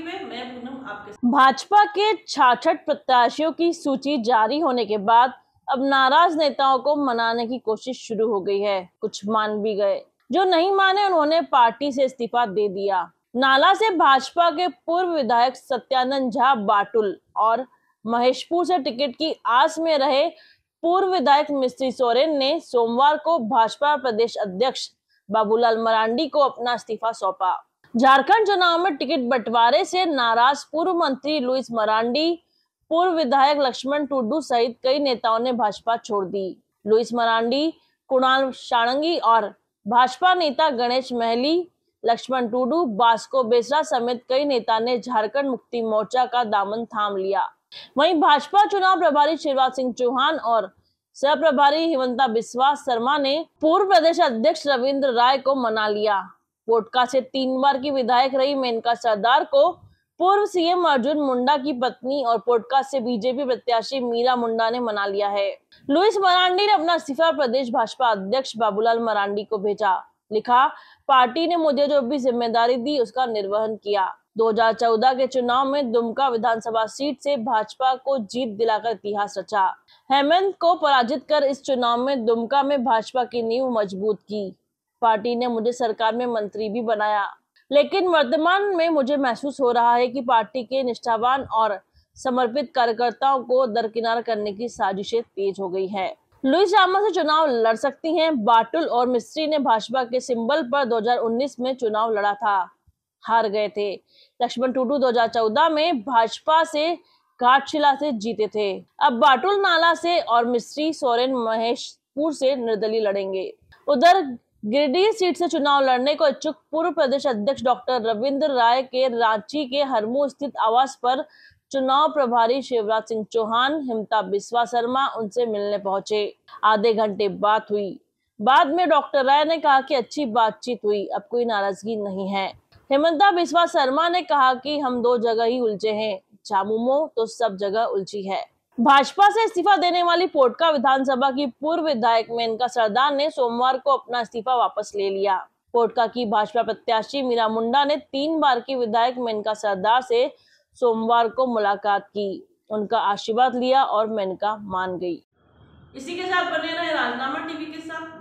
में मैं पूनम आपके भाजपा के छाछठ प्रत्याशियों की सूची जारी होने के बाद अब नाराज नेताओं को मनाने की कोशिश शुरू हो गई है कुछ मान भी गए जो नहीं माने उन्होंने पार्टी से इस्तीफा दे दिया नाला से भाजपा के पूर्व विधायक सत्यानंद झा बाटुल और महेशपुर से टिकट की आस में रहे पूर्व विधायक मिस्त्री सोरेन ने सोमवार को भाजपा प्रदेश अध्यक्ष बाबूलाल मरांडी को अपना इस्तीफा सौंपा झारखंड चुनाव में टिकट बंटवारे से नाराज पूर्व मंत्री लुइस मरांडी पूर्व विधायक लक्ष्मण टुडू सहित कई नेताओं ने भाजपा छोड़ दी लुइस मरांडी कुणाल शाणंगी और भाजपा नेता गणेश महली लक्ष्मण टूडू बास्को बेसरा समेत कई नेता ने झारखंड मुक्ति मोर्चा का दामन थाम लिया वहीं भाजपा चुनाव प्रभारी शिवराज सिंह चौहान और सह प्रभारी हिमंता बिस्वा शर्मा ने पूर्व प्रदेश अध्यक्ष रविंद्र राय को मना लिया वोटका से तीन बार की विधायक रही मेनका सरदार को पूर्व सीएम अर्जुन मुंडा की पत्नी और पोटका से बीजेपी प्रत्याशी मीरा मुंडा ने मना लिया है लुइस मरांडी ने अपना इस्तीफा प्रदेश भाजपा अध्यक्ष बाबूलाल मरांडी को भेजा लिखा पार्टी ने मुझे जो भी जिम्मेदारी दी उसका निर्वहन किया 2014 के चुनाव में दुमका विधानसभा सीट से भाजपा को जीत दिलाकर इतिहास रचा हेमंत को पराजित कर इस चुनाव में दुमका में भाजपा की नींव मजबूत की पार्टी ने मुझे सरकार में मंत्री भी बनाया लेकिन वर्तमान में मुझे महसूस हो रहा है कि पार्टी के निष्ठावान और समर्पित कार्यकर्ताओं को दरकिनार करने की साजिशें तेज हो गई है लुई शामा से चुनाव लड़ सकती हैं बाटुल और मिस्त्री ने भाजपा के सिंबल पर 2019 में चुनाव लड़ा था हार गए थे लक्ष्मण टूटू 2014 में भाजपा से घाटशिला से जीते थे अब बाटुल नाला से और मिस्त्री सोरेन महेशपुर से निर्दलीय लड़ेंगे उधर गिरिडीह सीट से चुनाव लड़ने को इच्छुक पूर्व प्रदेश अध्यक्ष डॉक्टर रविंद्र राय के रांची के हरमू स्थित आवास पर चुनाव प्रभारी शिवराज सिंह चौहान हिमता बिस्वा शर्मा उनसे मिलने पहुंचे आधे घंटे बात हुई बाद में डॉक्टर राय ने कहा कि अच्छी बातचीत हुई अब कोई नाराजगी नहीं है हिमंता बिस्वा शर्मा ने कहा कि हम दो जगह ही उलझे हैं चामुमो तो सब जगह उलझी है भाजपा से इस्तीफा देने वाली पोटका विधानसभा की पूर्व विधायक मेनका सरदार ने सोमवार को अपना इस्तीफा वापस ले लिया पोटका की भाजपा प्रत्याशी मीरा मुंडा ने तीन बार की विधायक मेनका सरदार से सोमवार को मुलाकात की उनका आशीर्वाद लिया और मेनका मान गई इसी के साथ बने रहे राजनामा टीवी के साथ